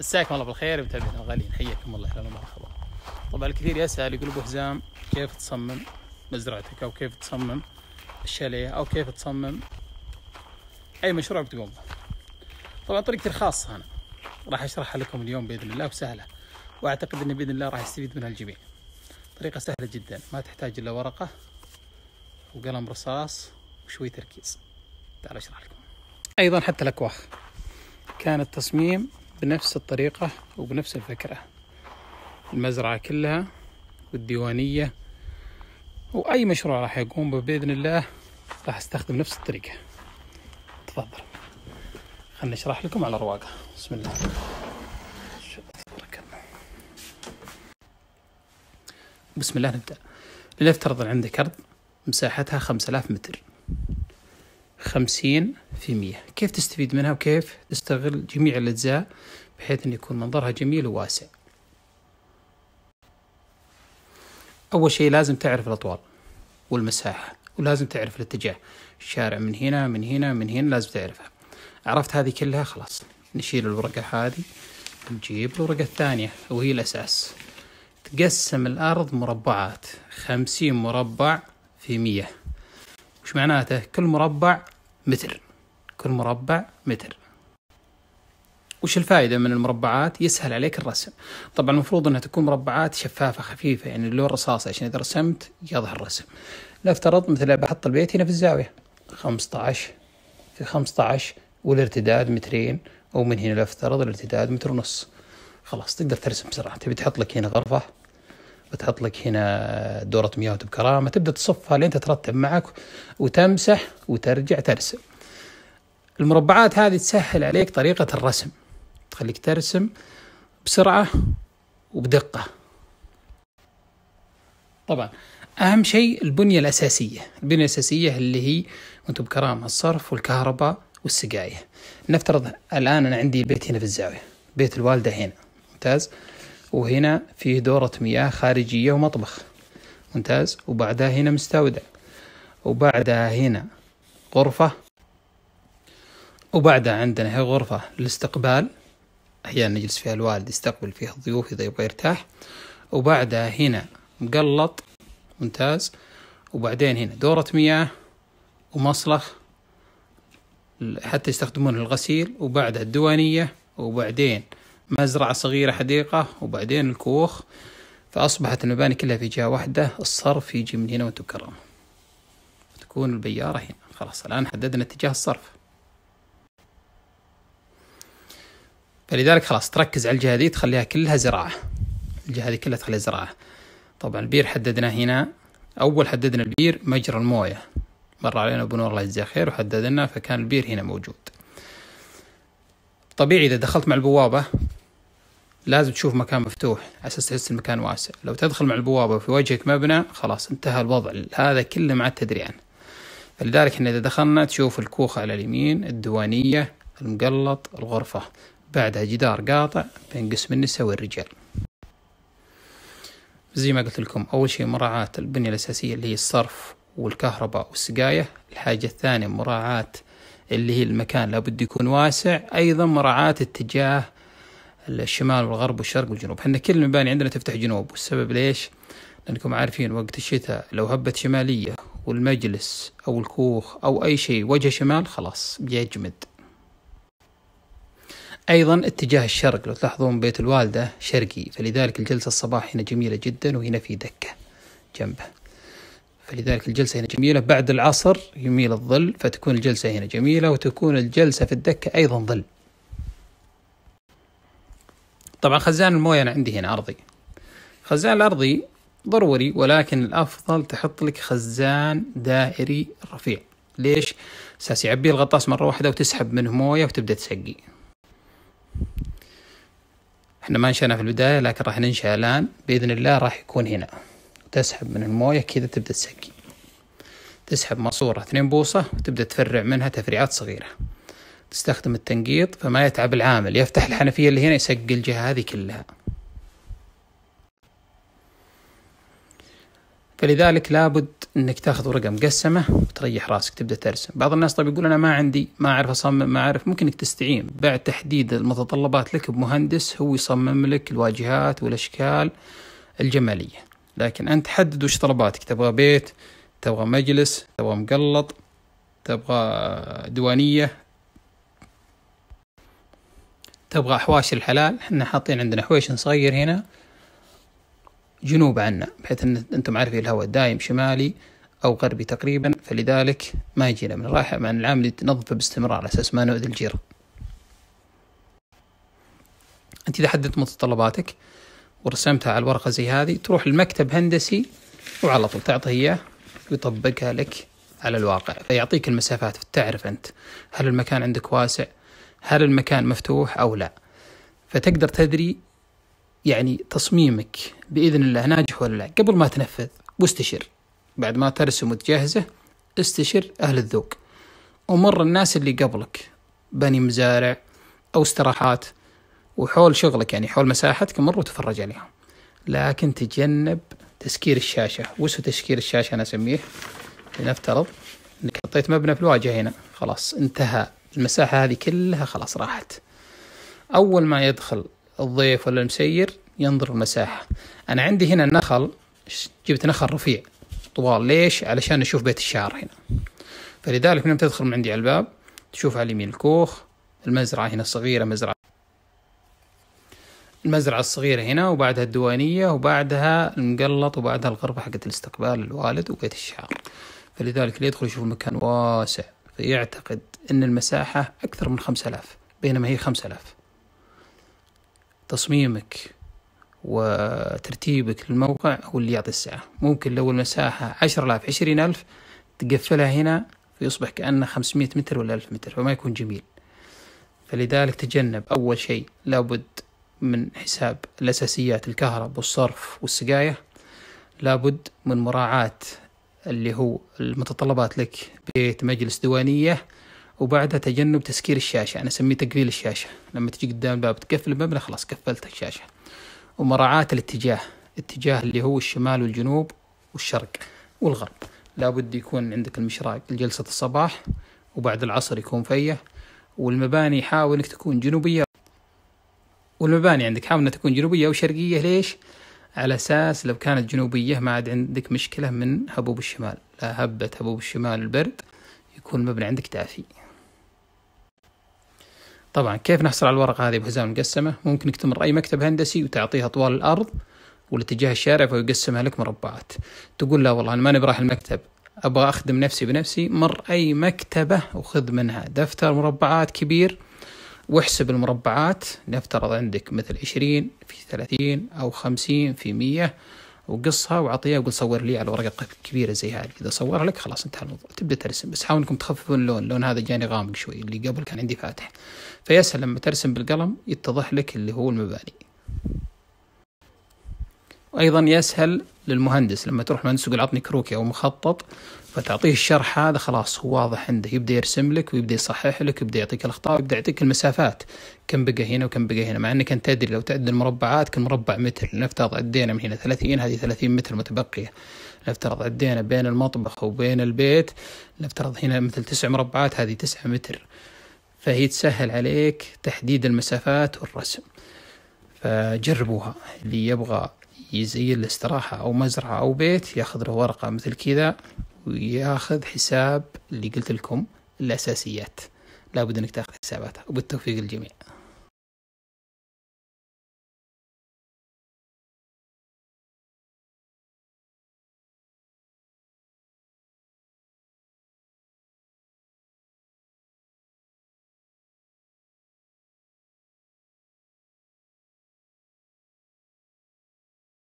مساكم الله بالخير متابعينا الغاليين حياكم الله اهلا ومرحبا طبعا الكثير يسال يقول ابو حزام كيف تصمم مزرعتك او كيف تصمم الشاليه او كيف تصمم اي مشروع بتقوم به طبعا طريقتي الخاصه انا راح اشرحها لكم اليوم باذن الله وسهله واعتقد ان باذن الله راح يستفيد منها الجميع طريقه سهله جدا ما تحتاج الا ورقه وقلم رصاص وشوي تركيز تعال اشرح لكم ايضا حتى الاكواخ كان التصميم بنفس الطريقة وبنفس الفكرة المزرعة كلها والديوانية وأي مشروع راح يقوم به بإذن الله راح استخدم نفس الطريقة تفضل خلنا نشرح لكم على رواقة بسم الله بسم الله نبدأ لنفترض أن عندك أرض مساحتها خمسة آلاف متر خمسين في مية كيف تستفيد منها وكيف تستغل جميع الأجزاء بحيث أن يكون منظرها جميل وواسع أول شيء لازم تعرف الأطوال والمساحة ولازم تعرف الاتجاه الشارع من هنا من هنا من هنا لازم تعرفها عرفت هذه كلها خلاص نشيل الورقة هذه نجيب الورقة الثانية وهي الأساس تقسم الأرض مربعات خمسين مربع في مية وش معناته كل مربع متر كل مربع متر وش الفائدة من المربعات؟ يسهل عليك الرسم طبعا المفروض أنها تكون مربعات شفافة خفيفة يعني اللون رصاصة عشان إذا رسمت يظهر الرسم نفترض مثلا بحط البيت هنا في الزاوية 15 في 15 والارتداد مترين ومن هنا لافترض الارتداد متر ونص خلاص تقدر ترسم بسرعة تبي تحط لك هنا غرفة بتحط لك هنا دورة مياه بكرامة تبدأ تصفها لين تترتب معك وتمسح وترجع ترسم المربعات هذه تسهل عليك طريقة الرسم تخليك ترسم بسرعة وبدقة طبعا أهم شيء البنية الأساسية البنية الأساسية اللي هي وانتم بكرامة الصرف والكهرباء والسقاية نفترض الآن أنا عندي البيت هنا في الزاوية بيت الوالدة هنا ممتاز وهنا فيه دورة مياه خارجية ومطبخ ممتاز وبعدها هنا مستودع وبعدها هنا غرفة وبعدها عندنا هي غرفة للاستقبال أحيانا يجلس فيها الوالد يستقبل فيها الضيوف إذا يبغى يرتاح وبعدها هنا مقلط ممتاز وبعدين هنا دورة مياه ومصلخ حتى يستخدمون الغسيل وبعدها الدوانية وبعدين مزرعة صغيرة حديقة وبعدين الكوخ فأصبحت المباني كلها في جهة واحدة الصرف يجي من هنا وأنتم كرم تكون البيارة هنا خلاص الآن حددنا اتجاه الصرف فلذلك خلاص تركز على الجهة دي تخليها كلها زراعة الجهة دي كلها تخليها زراعة طبعا البير حددناه هنا أول حددنا البير مجرى الموية مر علينا أبو نور الله يجزاه خير وحددنا فكان البير هنا موجود طبيعي إذا دخلت مع البوابة لازم تشوف مكان مفتوح على اساس تحس المكان واسع لو تدخل مع البوابه في وجهك مبنى خلاص انتهى الوضع هذا كله ما تدري عنه فلذلك احنا اذا دخلنا تشوف الكوخه على اليمين الديوانيه المقلط الغرفه بعدها جدار قاطع بين قسم النساء والرجال زي ما قلت لكم أول شيء مراعاة البنية الأساسية اللي هي الصرف والكهرباء والسقاية الحاجة الثانية مراعاة اللي هي المكان لابد يكون واسع أيضا مراعاة اتجاه الشمال والغرب والشرق والجنوب احنا كل المباني عندنا تفتح جنوب والسبب ليش لأنكم عارفين وقت الشتاء لو هبت شمالية والمجلس أو الكوخ أو أي شيء وجه شمال خلاص بيجمد أيضا اتجاه الشرق لو تلاحظون بيت الوالدة شرقي فلذلك الجلسة الصباح هنا جميلة جدا وهنا في دكة جنبه فلذلك الجلسة هنا جميلة بعد العصر يميل الظل فتكون الجلسة هنا جميلة وتكون الجلسة في الدكة أيضا ظل طبعا خزان المويه انا عندي هنا ارضي خزان الارضي ضروري ولكن الافضل تحط لك خزان دائري رفيع ليش اساس يعبيه الغطاس مره واحده وتسحب منه مويه وتبدا تسقي احنا ما انشأنا في البدايه لكن راح ننشأ الان باذن الله راح يكون هنا تسحب من المويه كذا تبدا تسقي تسحب ماسوره 2 بوصه وتبدا تفرع منها تفريعات صغيره تستخدم التنقيط فما يتعب العامل يفتح الحنفية اللي هنا يسقي الجهة هذه كلها فلذلك لابد انك تاخذ ورقه مقسمه وتريح راسك تبدا ترسم بعض الناس طيب يقول انا ما عندي ما اعرف اصمم ما اعرف ممكن انك تستعين بعد تحديد المتطلبات لك بمهندس هو يصمم لك الواجهات والاشكال الجماليه لكن انت حدد وش طلباتك تبغى بيت تبغى مجلس تبغى مقلط تبغى دوانيه تبغى حواشي الحلال احنا حاطين عندنا حويش صغير هنا جنوب عنا بحيث ان انتم عارفين الهواء دايم شمالي او غربي تقريبا فلذلك ما يجينا من الرائحة مع ان العامل تنظفه باستمرار على اساس ما نؤذي الجيرة انت اذا حددت متطلباتك ورسمتها على الورقة زي هذه تروح لمكتب هندسي وعلى طول تعطيه اياه ويطبقها لك على الواقع فيعطيك المسافات تعرف انت هل المكان عندك واسع هل المكان مفتوح أو لا فتقدر تدري يعني تصميمك بإذن الله ناجح ولا لا قبل ما تنفذ واستشر بعد ما ترسم وتجهزه استشر أهل الذوق ومر الناس اللي قبلك بني مزارع أو استراحات وحول شغلك يعني حول مساحتك مر وتفرج عليهم لكن تجنب تسكير الشاشة وش تسكير الشاشة أنا أسميه لنفترض انك حطيت مبنى في الواجهه هنا خلاص انتهى المساحة هذه كلها خلاص راحت أول ما يدخل الضيف ولا المسير ينظر المساحة أنا عندي هنا النخل جبت نخل رفيع طوال ليش؟ علشان أشوف بيت الشعر هنا فلذلك من تدخل من عندي على الباب تشوف على اليمين الكوخ المزرعة هنا صغيرة مزرعة المزرعة الصغيرة هنا وبعدها الديوانية وبعدها المقلط وبعدها الغرفة حقت الاستقبال الوالد وبيت الشعر فلذلك اللي يدخل يشوف المكان واسع فيعتقد أن المساحة أكثر من خمسة آلاف بينما هي خمسة آلاف تصميمك وترتيبك للموقع هو اللي يعطي السعة ممكن لو المساحة آلاف عشرين ألف تقفلها هنا فيصبح كأنه خمسمية متر ولا ألف متر فما يكون جميل فلذلك تجنب أول شيء لابد من حساب الأساسيات الكهرب والصرف والسقاية لابد من مراعاة اللي هو المتطلبات لك بيت مجلس دوانية وبعدها تجنب تسكير الشاشة أنا يعني أسميه تقفيل الشاشة لما تجي قدام الباب تقفل الباب خلاص قفلت الشاشة ومراعاة الاتجاه اتجاه اللي هو الشمال والجنوب والشرق والغرب لابد يكون عندك المشراق لجلسة الصباح وبعد العصر يكون فيه والمباني حاول انك تكون جنوبية والمباني عندك حاول انها تكون جنوبية او شرقية ليش؟ على اساس لو كانت جنوبية ما عاد عندك مشكلة من هبوب الشمال لا هبة هبوب الشمال البرد يكون المبنى عندك دافي طبعا كيف نحصل على الورقة هذه بحزام مقسمة ممكن تمر أي مكتب هندسي وتعطيها طوال الأرض والاتجاه الشارع فيقسمها لك مربعات تقول لا والله أنا ماني برايح المكتب أبغى أخدم نفسي بنفسي مر أي مكتبة وخذ منها دفتر مربعات كبير واحسب المربعات نفترض عندك مثل عشرين في ثلاثين أو خمسين في مية وقصها وعطيها وقول صور لي على ورقه كبيره زي هذه اذا صورها لك خلاص انتهى الموضوع تبدا ترسم بس حاول انكم تخففون اللون اللون هذا جاني غامق شوي اللي قبل كان عندي فاتح فيسهل لما ترسم بالقلم يتضح لك اللي هو المباني وايضا يسهل للمهندس لما تروح مهندس تقول عطني كروكي او مخطط فتعطيه الشرح هذا خلاص هو واضح عنده يبدا يرسم لك ويبدا يصحح لك ويبدا يعطيك الاخطاء ويبدا يعطيك المسافات كم بقى هنا وكم بقى هنا مع انك انت تدري لو تعد المربعات كم مربع متر نفترض عدينا من هنا 30 هذه 30 متر متبقيه نفترض عدينا بين المطبخ وبين البيت نفترض هنا مثل تسع مربعات هذه تسعة متر فهي تسهل عليك تحديد المسافات والرسم فجربوها اللي يبغى يزين الاستراحة أو مزرعة أو بيت ياخذ له ورقة مثل كذا وياخذ حساب اللي قلت لكم الأساسيات لابد أنك تاخذ حساباتها وبالتوفيق للجميع